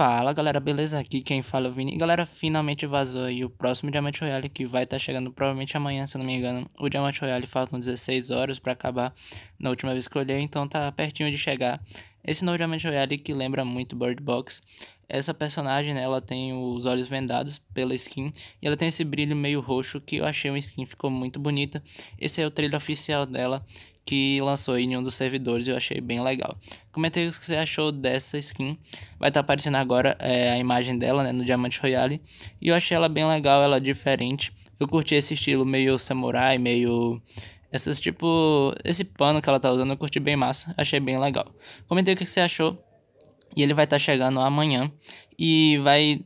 Fala galera, beleza? Aqui quem fala é o Vini. Galera, finalmente vazou aí o próximo Diamante Royale que vai estar tá chegando provavelmente amanhã, se não me engano. O Diamante Royale faltam 16 horas para acabar na última vez que eu olhei, então tá pertinho de chegar. Esse novo Diamante Royale que lembra muito Bird Box. Essa personagem, né, ela tem os olhos vendados pela skin e ela tem esse brilho meio roxo que eu achei uma skin ficou muito bonita. Esse é o trailer oficial dela que lançou em um dos servidores eu achei bem legal. Comentei o que você achou dessa skin. Vai estar tá aparecendo agora é, a imagem dela né, no Diamante Royale. E eu achei ela bem legal, ela é diferente. Eu curti esse estilo meio samurai, meio essas tipo. Esse pano que ela tá usando eu curti bem massa, achei bem legal. Comentei o que você achou. E ele vai estar tá chegando amanhã. E vai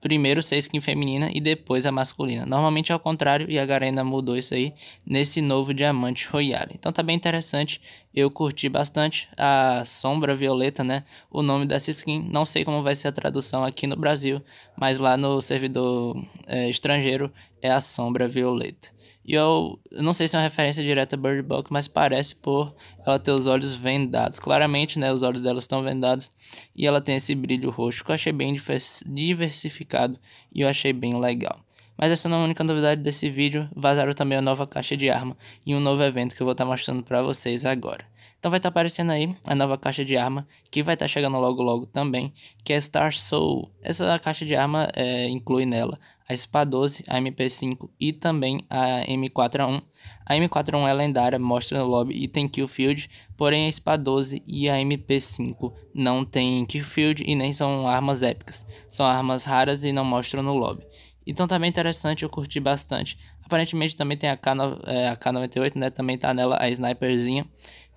primeiro ser skin feminina e depois a masculina. Normalmente é ao contrário e a Garena mudou isso aí nesse novo Diamante Royale. Então tá bem interessante, eu curti bastante a Sombra Violeta, né? O nome dessa skin, não sei como vai ser a tradução aqui no Brasil, mas lá no servidor é, estrangeiro é a Sombra Violeta. E eu, eu não sei se é uma referência direta a Bird Box, mas parece por ela ter os olhos vendados. Claramente, né? Os olhos dela estão vendados e ela tem esse brilho roxo, que eu achei bem diversificado e eu achei bem legal. Mas essa não é a única novidade desse vídeo, vazaram também a nova caixa de arma e um novo evento que eu vou estar tá mostrando para vocês agora. Então vai estar tá aparecendo aí a nova caixa de arma, que vai estar tá chegando logo logo também, que é Star Soul. Essa caixa de arma é, inclui nela a SPA-12, a MP5 e também a M4A1. A M4A1 é lendária, mostra no lobby e tem kill field, porém a SPA-12 e a MP5 não tem kill field e nem são armas épicas. São armas raras e não mostram no lobby. Então tá interessante, eu curti bastante. Aparentemente também tem a, K, é, a K98, né? Também tá nela a sniperzinha.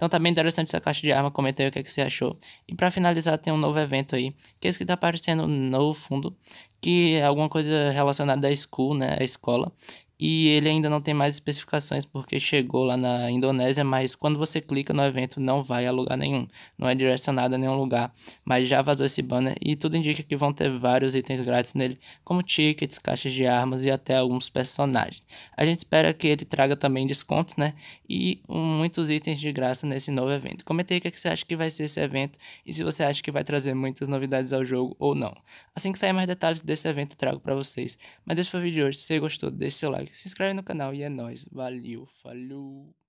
Então tá bem interessante essa caixa de arma, comenta aí o que, é que você achou. E para finalizar tem um novo evento aí, que é esse que tá aparecendo no fundo, que é alguma coisa relacionada à school, né, à escola, e ele ainda não tem mais especificações porque chegou lá na Indonésia, mas quando você clica no evento não vai a lugar nenhum, não é direcionado a nenhum lugar, mas já vazou esse banner e tudo indica que vão ter vários itens grátis nele, como tickets, caixas de armas e até alguns personagens. A gente espera que ele traga também descontos, né, e muitos itens de graça nesse novo evento. Comente aí o é que você acha que vai ser esse evento e se você acha que vai trazer muitas novidades ao jogo ou não. Assim que sair mais detalhes desse evento, trago para vocês. Mas esse foi o vídeo de hoje. Se você gostou, deixe seu like se inscreve no canal e é nóis. Valeu, falou.